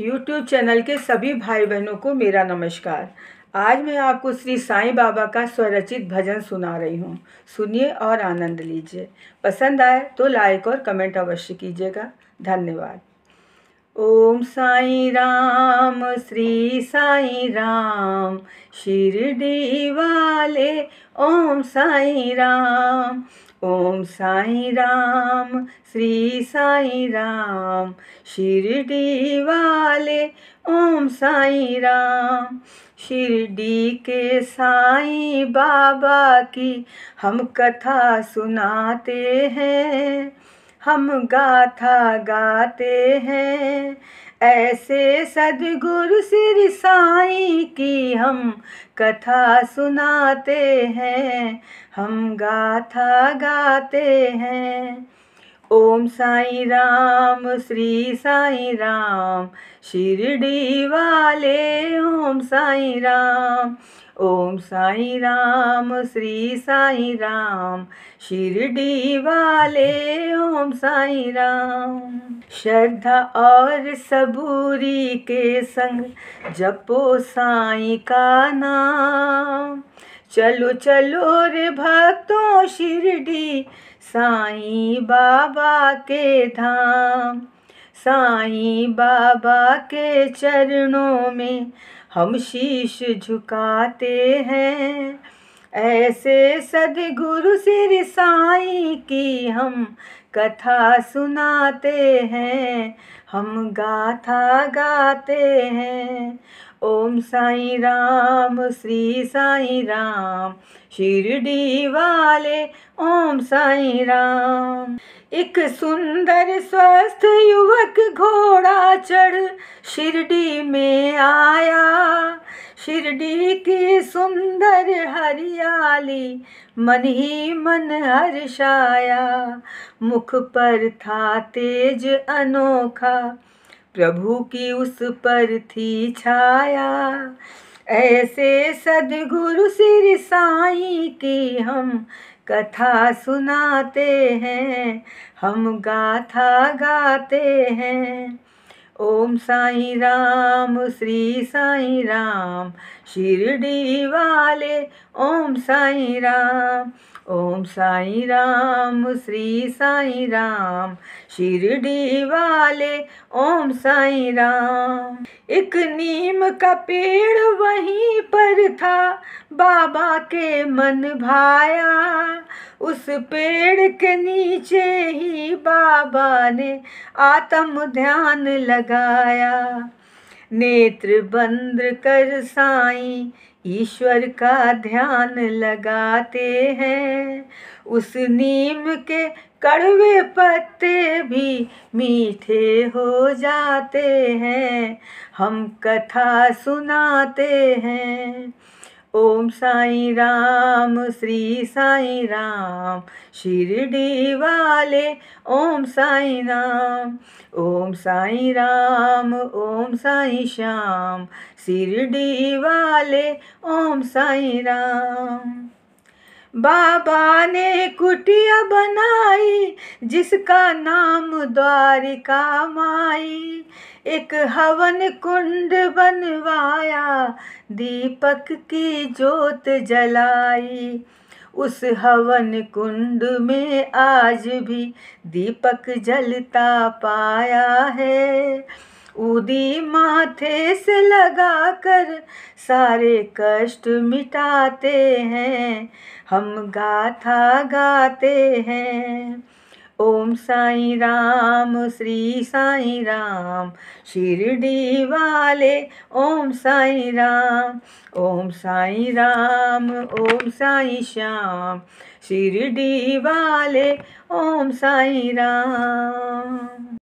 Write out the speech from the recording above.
YouTube channel के सभी भाई बहनों को मेरा नमस्कार आज मैं आपको श्री साईं बाबा का स्वरचित भजन सुना रही हूँ सुनिए और आनंद लीजिए पसंद आए तो लाइक और कमेंट अवश्य कीजिएगा धन्यवाद ओम साई राम श्री साई राम शिरडी वाले ओम साई राम ओम साई राम श्री साई राम शिरडी वाले ओम साई राम शिरडी के साई बाबा की हम कथा सुनाते हैं हम गाथा गाते हैं ऐसे सदगुरु श्री साई की हम कथा सुनाते हैं हम गाथा गाते हैं ओम साई राम श्री साई राम शिरडी वाले ओम साई राम ओम साई राम श्री साई राम शिरडी वाले ओम साई राम श्रद्धा और सबूरी के संग जपो साई का नाम चलो चलो रे भक्तों शिरडी साईं बाबा के धाम साईं बाबा के चरणों में हम शीश झुकाते हैं ऐसे सदगुरु सिर साई की हम कथा सुनाते हैं हम गाथा गाते हैं ओम साई राम श्री साई राम शिरडी वाले ओम साई राम एक सुंदर स्वस्थ युवक घोड़ा चढ़ शिरडी में आया शिरडी की सुंदर हरियाली मन ही मन हर्षाया मुख पर था तेज अनोखा प्रभु की उस पर थी छाया ऐसे सदगुरु श्री साई की हम कथा सुनाते हैं हम गाथा गाते हैं ओम साई राम श्री साई राम शिरडी वाले ओम साई राम ओम साई राम श्री साई राम शिरडी वाले ओम साई राम एक नीम का पेड़ वहीं पर था बाबा के मन भाया उस पेड़ के नीचे ही बाबा ने आत्म ध्यान लगाया नेत्र बंद कर साई ईश्वर का ध्यान लगाते हैं उस नीम के कड़वे पत्ते भी मीठे हो जाते हैं हम कथा सुनाते हैं ओम साई राम श्री साई राम शिरडी वाले ओम साई राम ओम साई राम ओम साई श्याम शिरडी वाले ओम साई राम बाबा ने कुटिया बनाई जिसका नाम द्वारिका माई एक हवन कुंड बनवाया दीपक की जोत जलाई उस हवन कुंड में आज भी दीपक जलता पाया है उदी माथे से लगाकर सारे कष्ट मिटाते हैं हम गाथा गाते हैं ओम साई राम श्री साई राम शिरडी वाले ओम साई राम ओम साई राम ओम साई श्याम शिरडी वाले ओम साई राम